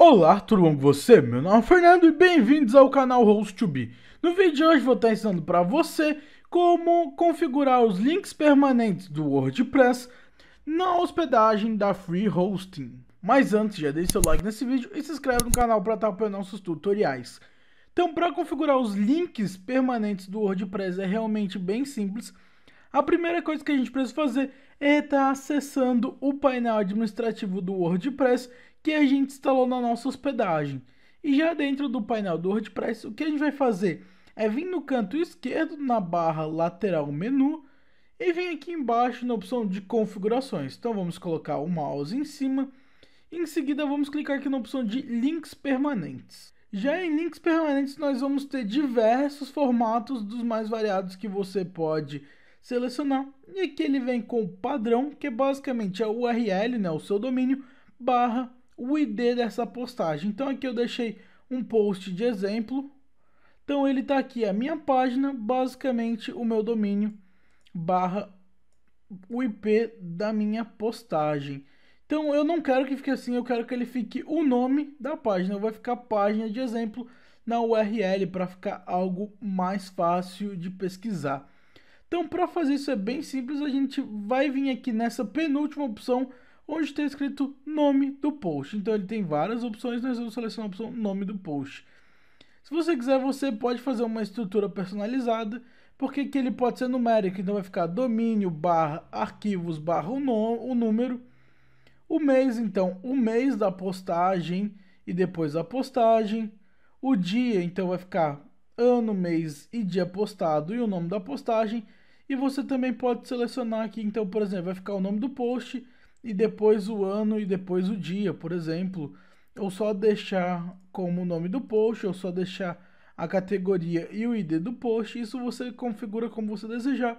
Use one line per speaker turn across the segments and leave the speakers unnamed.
Olá, tudo bom com você? Meu nome é Fernando e bem-vindos ao canal host 2 No vídeo de hoje vou estar ensinando para você como configurar os links permanentes do WordPress na hospedagem da Free Hosting. Mas antes, já deixe seu like nesse vídeo e se inscreve no canal para estar apoiando nossos tutoriais. Então, para configurar os links permanentes do WordPress é realmente bem simples a primeira coisa que a gente precisa fazer é estar tá acessando o painel administrativo do WordPress que a gente instalou na nossa hospedagem. E já dentro do painel do WordPress, o que a gente vai fazer é vir no canto esquerdo, na barra lateral menu, e vir aqui embaixo na opção de configurações. Então vamos colocar o mouse em cima, em seguida vamos clicar aqui na opção de links permanentes. Já em links permanentes nós vamos ter diversos formatos dos mais variados que você pode selecionar, e aqui ele vem com o padrão, que é basicamente a URL, né, o seu domínio, barra o ID dessa postagem. Então aqui eu deixei um post de exemplo, então ele está aqui a minha página, basicamente o meu domínio, barra o IP da minha postagem. Então eu não quero que fique assim, eu quero que ele fique o nome da página. Vai ficar página de exemplo na URL para ficar algo mais fácil de pesquisar. Então, para fazer isso é bem simples, a gente vai vir aqui nessa penúltima opção, onde está escrito nome do post. Então, ele tem várias opções, nós vamos selecionar a opção nome do post. Se você quiser, você pode fazer uma estrutura personalizada, porque que ele pode ser numérico, então vai ficar domínio, barra, arquivos, barra, o, nome, o número, o mês, então, o mês da postagem e depois a postagem, o dia, então vai ficar ano, mês e dia postado e o nome da postagem, e você também pode selecionar aqui, então, por exemplo, vai ficar o nome do post e depois o ano e depois o dia, por exemplo. Ou só deixar como o nome do post, ou só deixar a categoria e o ID do post. Isso você configura como você desejar.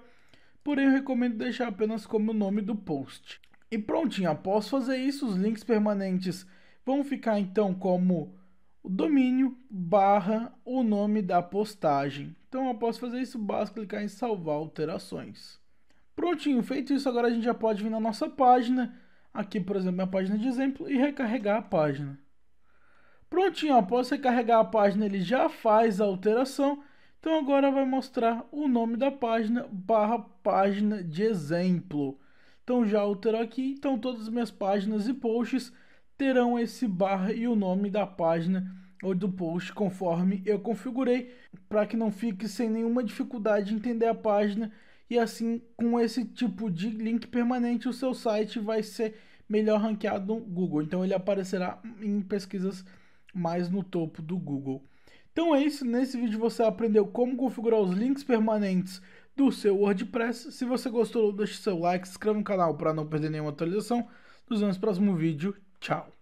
Porém, eu recomendo deixar apenas como o nome do post. E prontinho, após fazer isso, os links permanentes vão ficar então como o domínio barra o nome da postagem. Então, após fazer isso, basta clicar em salvar alterações. Prontinho, feito isso, agora a gente já pode vir na nossa página, aqui, por exemplo, minha página de exemplo, e recarregar a página. Prontinho, após recarregar a página, ele já faz a alteração, então agora vai mostrar o nome da página barra página de exemplo. Então já alterou aqui, então todas as minhas páginas e posts terão esse bar e o nome da página ou do post conforme eu configurei, para que não fique sem nenhuma dificuldade entender a página e assim com esse tipo de link permanente o seu site vai ser melhor ranqueado no Google. Então ele aparecerá em pesquisas mais no topo do Google. Então é isso, nesse vídeo você aprendeu como configurar os links permanentes do seu WordPress. Se você gostou, deixe seu like, se inscreva no canal para não perder nenhuma atualização. Nos vemos no próximo vídeo. Chao.